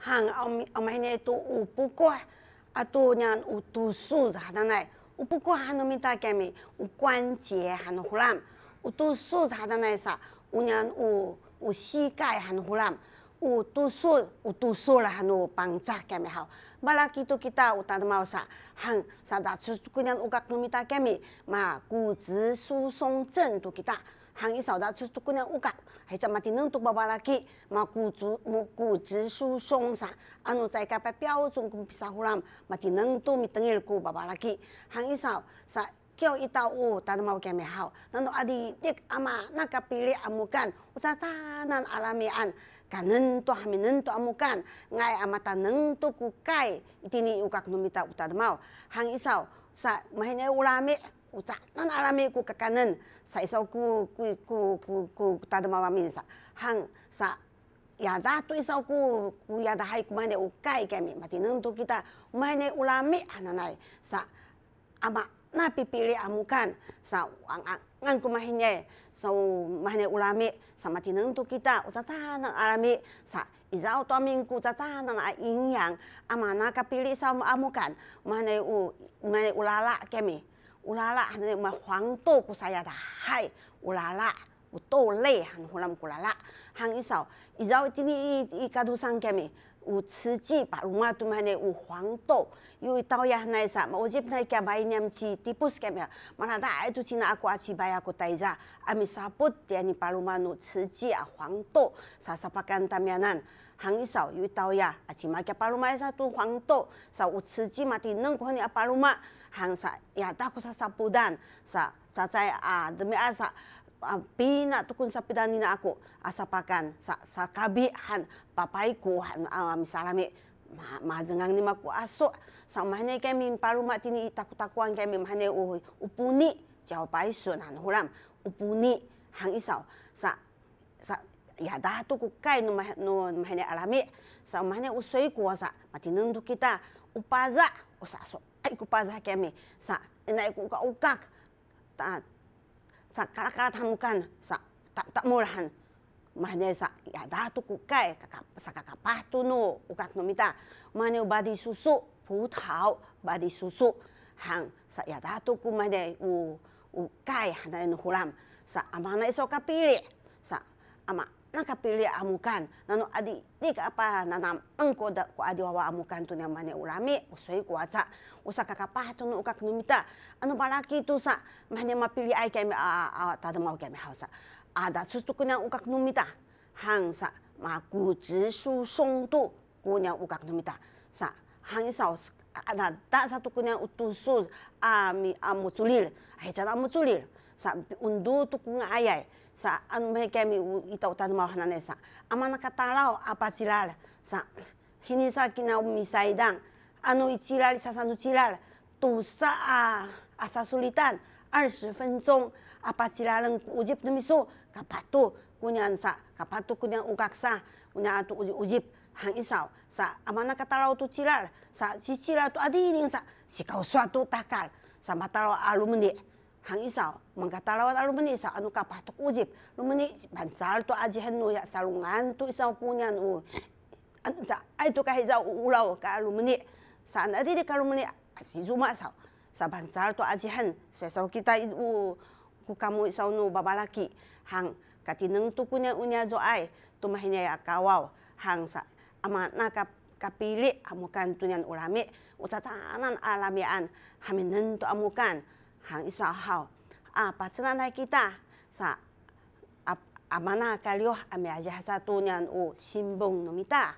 hang om om hai ne tu u pu ko a tu nyan u tu su za da nai u pu ko han no mi ta ke mi u quan jie han no hu lam u tu su za da nai sa u nyan u u xi gai han no hu lam 有读书，有读书啦，还有帮助，咁咪好。马拉基督基督有打的毛啥，还啥打出几年有甲农民打咁咪嘛，骨质疏松症都基督，还伊少打出几年有甲，还怎么的能读巴巴拉基嘛，骨质骨骨质疏松啥，安有在家把标准工比啥胡乱，嘛的能读咪等于古巴巴拉基，还伊少啥。叫伊到屋，但是冇见咪好。然后阿弟的阿妈那个比例阿木干，我咋咋那阿拉咪安，干恁多还没恁多阿木干，爱阿妈他恁多古改，一定你有格努米达有达的冇。喊一首，啥？冇现在乌拉咪，有咋？那阿拉咪古格干恁，啥一首古古古古古达的冇话面啥？喊啥？亚达对手古古亚达还古买的有改改咪？冇听恁多记得，冇现在乌拉咪阿那奈啥？aba na pipili amukan ah sa ang ang ngan kumahinye ulami sa matinang tu kita usa sa alami sa izaw to min ku sa nan a inyang ama na amukan mahne u ulala kami ulala hanne ma huang to saya da ulala 有豆类，含荷兰谷拉拉，含一手，一手今天一一开头上讲咪，有吃鸡吧，罗麦都买呢，有黄豆，为豆芽那啥，我这边那些白娘子，第一步讲咪，嘛那那都先拿锅子白摆下锅底子，阿米沙卜，点你呢，把罗麦呢慈鸡啊黄豆，撒撒把干汤面那，含一手有豆芽，阿芝麻加罗麦那些豆黄豆，撒有吃鸡嘛，第二弄你阿啊罗麦，含撒呀，大我撒沙不蛋，啥撒在啊，demi pi nak tukun sapi dani nak aku asapakan sa sakabi han papai ku han awam salami ma ma jengang ni maku aso sama hanya kami palu mati ni takut takuan kami hanya uh upuni jawab aisyu nan hulam upuni hang isau sa sa ya dah tu ku kai no nu hanya alami sama hanya usai kuasa mati nuntuk kita upaza usah aso aku paza kami sa ina aku kau kak sa kalakalatang mukan sa tak tak murahan mahanya sa ya dah tu kukai sa kakapah tu no ukat no mana badi susu putau badi susu hang sa ya dah tu kumade u ukai hanya nuhulam sa amana esok kapili sa ama na ka pilih amukan nanu adi di ka apa nanam engko da ko adi wawa amukan tu nang mane ya urami usai kuaca usa ka kapah tu nu ka kenumita anu balaki tu sa mane ma pilih ai kami a a tada mau kami hausa ada sustu kunya u ka kenumita hang sa ma ku zi su song tu kunya u ka kenumita sa hang sa ada da satu kunya utusus ami amutulil ai jana amutulil sa undu tu kung ayay sa ano may kami ito tanong mo hanan sa ama nakatalaw apa silal sa hinisa kina umisaydang ano itilal sa sanu silal tu sa a asa sulitan 20分钟 apa silalang ujip tumiso kapato kunyan sa kapato kunyan ugaksa kunyan atu ujip hang isaw sa ama nakatalaw tu silal sa si silal tu adi adining sa si kau suatu takal sa matalaw alumni hang isaw mangkatalawat alu meni isaw anu kapah tu ujib lu meni bansal tu aji hanu ya salungan tu isaw punya nu anza ai tu kahiza ulau ka alu meni san adi de kalu meni si zuma isaw sa bansal tu aji han sesaw kita u ku kamu isaw nu babalaki hang katineng tu punya unya zo ai tu mahinya ya kawau hang sa amat nakap kapili amukan tunyan ulami usatanan alamian haminen tu amukan 行一艘号啊，把这那来给大啥阿阿妈那盖了，阿咪阿些哈啥多年有新梦那么大。